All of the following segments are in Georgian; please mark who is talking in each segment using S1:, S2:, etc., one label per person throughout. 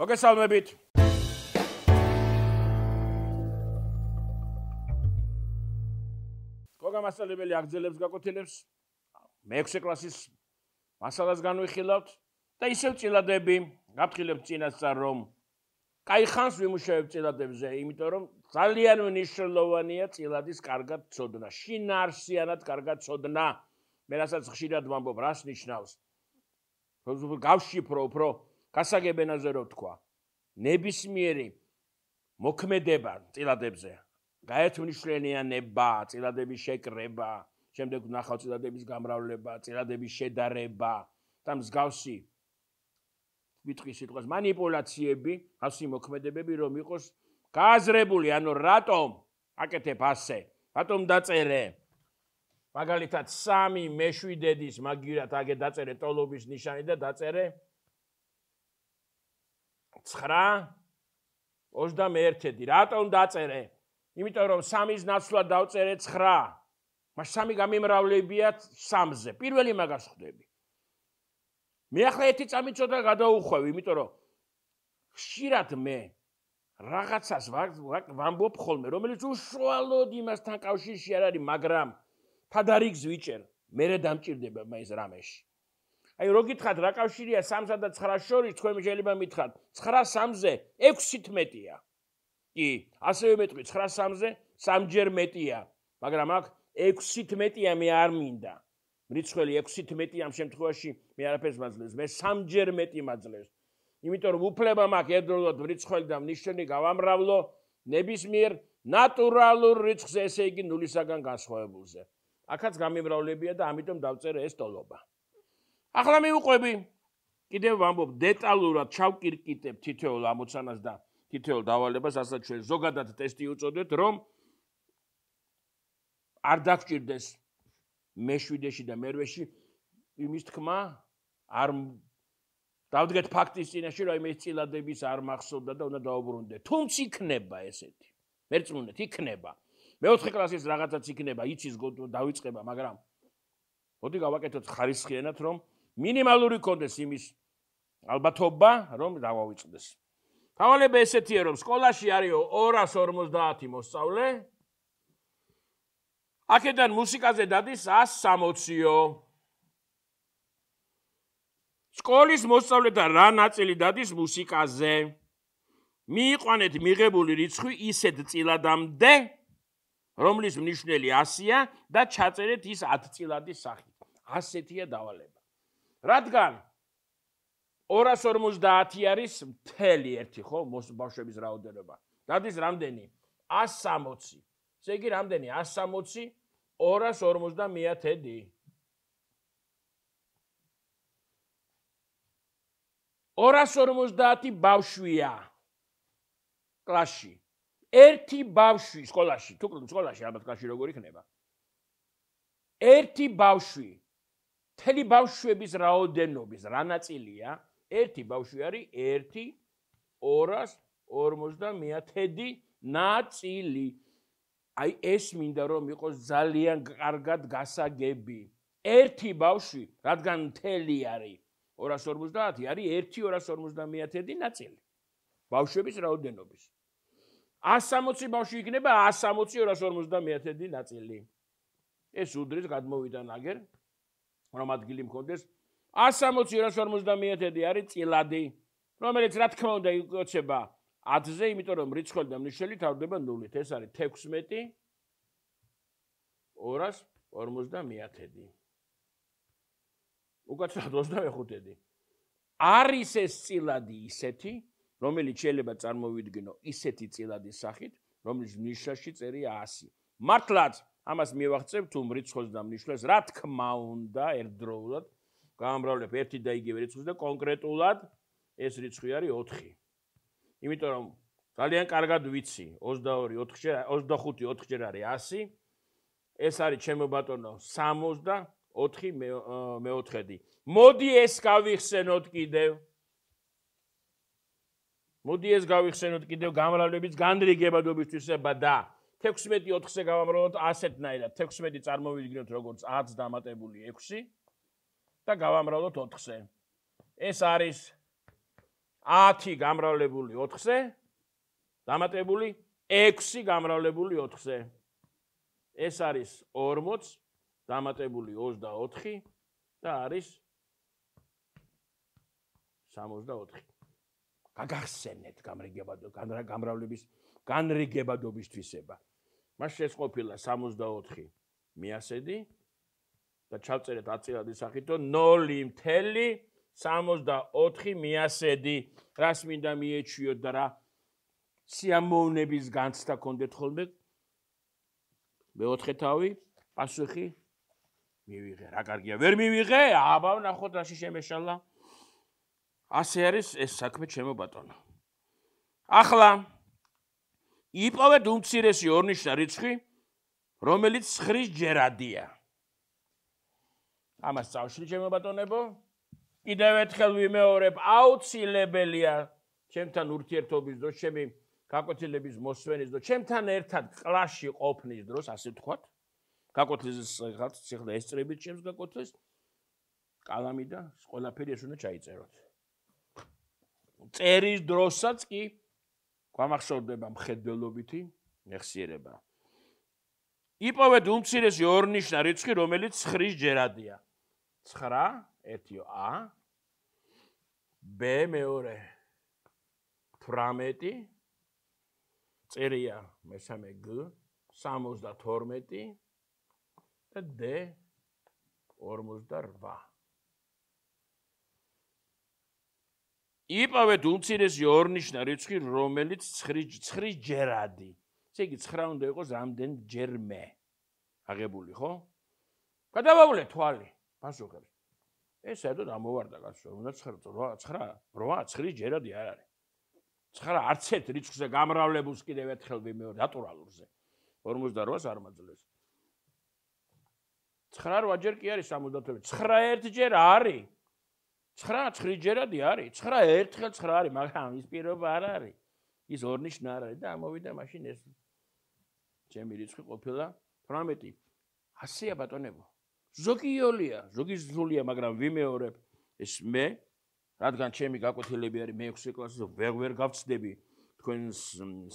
S1: მოგესალმებით კოგამასალებელი აგზელებს გაკოთილებს მეექვსე კლასის მასალას განვიხილავთ და ისევ წილადები გაფრთხილებ წინასწარ რომ кай ханს ვიმუშავებ წილადებზე იმიტომ რომ ძალიან მნიშვნელოვანია წილადის კარგად ცოდნა შინარსიანად კარგად ცოდნა მე რასაც ხშირად ვამბობ რას ნიშნავს გავშიფრო უფრო უფრო გასაგებენაზე რო თქვა ნებისმიერი მოქმედება წილადებზე გაეთვნიშვლენიანება წილადების შეკრება შემდეგ ნახავ წილადების გამრავლება წილადების შედარება და მსგავსი ვიტყვი სიტყვას манипуляციები ასი მოქმედებები რომ იყოს გააზრებული ანუ რატომ აკეთებ ასე რატომ დაწერე მაგალითად სამი მე7 დედის მაგირად აგე დაწერე ტოლობის ნიშანი და დაწერე 21-ი. რატომ დაწერე? იმიტომ რომ სამის ნაცვლად დავწერე 9. მაგრამ სამი გამემრავლებია სამზე. პირველი მაგას ხვდები. მე ახლა ერთი წამი ცოტა გადაუხვევ, იმიტომ რომ ხშირად მე რაღაცას ვამბობ ხოლმე, რომელიც უშუალოდ იმასთან კავშირში არ არის, მაგრამ თადარიგს ვიჭერ, მე რა დამჭirdება მაინც რამეში. აი რო გითხრათ რა კავშირია 3-სა და 9-ს შორის თქვენ შეიძლება მითხრათ 9-3-ზე 6-ით მეტია კი ასევე მეტყვი 9-3-ზე 3ჯერ მეტია მაგრამ აქ 6-ით მეტია მე არ მინდა მრიცხველი 6-ით მეტი ამ შემთხვევაში მე არაფერს მაძლევს მე 3ჯერ მეტი მაძლევს იმიტომ რომ უფლება მაქვს ერთდროულად მრიცხველი და ნიშნები გავამრავლო ნებისმიერ ნატურალურ რიცხვზე ესე იგი 0-სგან განსხვავებულზე აქაც გამიმრავლებია და ამიტომ დავწერე ეს ტოლობა ახლა მიუყვები კიდევ ვამბობ დეტალურად ჩავკირკიტებ თითოეულ ამოცანას და თითოეულ დავალებას ასაც ჩვენ ზოგადად ტესტი უწოდეთ რომ არ დაგჭირდეს მეშვიდეში და მერვეში იმის თქმა არ დავდგეთ ფაქტის წინაშე რომ იმის წილადების არ მახსოვდა და უნდა დაუბრუნდეთ თუმცა იქნება ესეთი მერწმუნეთ იქნება მეოთხე კლასის რაღაცაც იქნება იცის დავიწყება მაგრამ მოდი გავაკეთოთ ხარისხიანად რომ მინიმალური კონდეს იმის ალბათობა, რომ დავავიწყდეს. თავალებე ესეთია, რომ სკოლაში არის 250 მოსწავლე. აქედან მუსიკაზე დადის 160-იო. სკოლის მოსწავლეთა რა ნაწილი დადის მუსიკაზე? მიიყვანეთ მიღებული რიცხვი ისეთ წილადამდე, რომლის მნიშვნელი 100-ია და ჩაწერეთ ის 10 წილადის სახით. ასეთია დავალება. რადგან 250 არის მთელი ერთი ხო მოს ბავშვების რაოდენობა გადის რამდენი 160 ესე იგი რამდენი 160 251 250 ბავშვია კლასში ერთი ბავშვი სკოლაში თუ სკოლაში ალბათ კლასში როგორი იქნება ერთი ბავშვი მთელი ბავშვების რაოდენობის რანაწილია ერთი ბავშვი არის 1 250 ნაწილი აი ეს მინდა რომ იყოს ძალიან კარგად გასაგები ერთი ბავშვი რადგან მთელი არის 250 არის 1 250 ნაწილი ბავშვების რაოდენობის 160 ბავშვი იქნება 160 250 ნაწილი ეს უდრის გადმოვიდა ნაგერ რომ ადგილი მქონდეს 160-170-ი არის წილადი რომელიც რა თქმა უნდა იკოცება 10-ზე იმიტომ რომ რიცხველი და მნიშვნელი თავდება 0-ით ეს არის 16 250-ი უკაცრად 25-ი არის ეს წილადი ისეთი რომელიც შეიძლება წარმოვიდგინო ისეთი წილადის სახით რომელიც ნიშაში წერია 100 მართლაც ამას მივახცევთ თუ რიცხვის და მნიშვნელს, რა თქმა უნდა, ერთდროულად გამრავლებ ერთი და იგივე რიცხვი და კონკრეტულად ეს რიცხვი არის 4. იმიტომ რომ ძალიან კარგად ვიცი, 22 4-ჯერ, 25 4-ჯერ არის 100. ეს არის ჩემო ბატონო 64 მე-მეოთხედი. მოდი ეს გავიხსენოთ კიდევ. მოდი ეს გავიხსენოთ კიდევ გამრავლების განრიგებადობისთვის და 16-ზე გავამრავლოთ ასეთნაირად 16 წარმოვიდგინოთ როგორც 10 დამატებული 6 და გავამრავლოთ 4-ზე. ეს არის 10 გამრავლებული 4-ზე დამატებული 6 გამრავლებული 4-ზე. ეს არის 40 დამატებული 24 და არის 64. გაგახსენეთ გამრიგებადო, განრა გამრავლების განრიგებადობის თვისება. მას შეიძლება შეყოფილა 64 მიასედი და ჩავწერეთ აწილადი სახით რომ 0.64 მიასედი რას მინდა მიეჩვიოთ და რა სიამოვნების განცდა კონდეთ ხოლმე მეოთხე თავი პასუხი მივიღე რა კარგია ვერ მივიღე აბა ნახოთ რაში შემეშალა ასე არის ეს საქმე ჩემო ბატონო ახლა იპოვეთ უმცირესი ორნიშნა რიცხვი, რომელიც 9-ის ჯერადია. ამას წავშლი ჩემო ბატონებო. კიდევ ერთხელ ვიმეორებ, აუცილებელია ჩემთან ურთიერთობის დროს, ჩემი გაკვეთილების მოსვენის დროს, ჩემთან ერთად კლასში ყოფნის დროს, ასე ვთქვათ. გაკვეთილის ხალხი შეიძლება ესწრებით ჩემს გაკვეთილს. კალამი და ყველაფერი ეს უნდა ჩაიწეროთ. წერის დროსაც კი გამახსოვდება მხედველობითი ნახსიერება. იპოვეთ უმცირესი ორნიშნა რიცხვი, რომელიც 9-ის ჯერადია. 9 ერთიო A B მეორე 18 წერია მესამე G 72 და D 58. იპავეთ უმცირეს იორნიშნა რიცხვი, რომელიც 9-9 ჯერადი. ესე იგი 9 უნდა იყოს ამდენ ჯერმე. აღებული, ხო? გადავავლე თვალი, პასუხები. ეს საერთოდ ამოვარდა გასულ, უნდა 9 8, 9, 9 ჯერადი არ არის. 9 არც ერთ რიცხვზე გამრავლებულს კიდევ ერთხელვი მე ნატურალურზე. 48-ს არ მაძლეს. 9 8 ჯერ კი არის 72. 9 1 ჯერ არის. 9 9ჯერადი არის 9 ერთხელ 9 არის მაგრამ ის პირობა არ არის ის ორნიშნა არ არის და მოვიდა მაშინ ეს ჩემი რიცხვი ყოფილა 18 100ა ბატონებო ზოგიოლია ზოგი ზრულია მაგრამ ვიმეორებ ეს მე რადგან ჩემი გაკვეთილები არის მე 6 კლასზე ვერ ვერ გავწდები თქვენს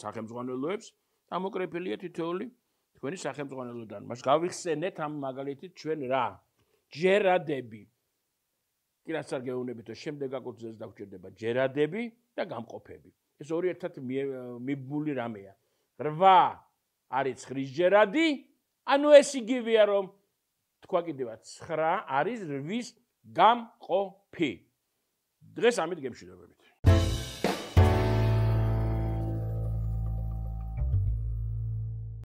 S1: სახელმწიფოებს და მოკრეფილია თითოეული თქვენი სახელმწიფოდან მაშ გავიხსენეთ ამ მაგალითით ჩვენ რა ჯერადები კი რაც არ გეუბნებით და შემდეგ აკურთხეს და გჭირდება ჯერადები და გამყოფები. ეს ორი ერთად მიბმული რამეა. 8 არის 9-ის ჯერადი, ანუ ეს იგივეა რომ თქვა კიდევა 9 არის 8-ის გამყოფი. დღეს ამით გემშვიდობებით.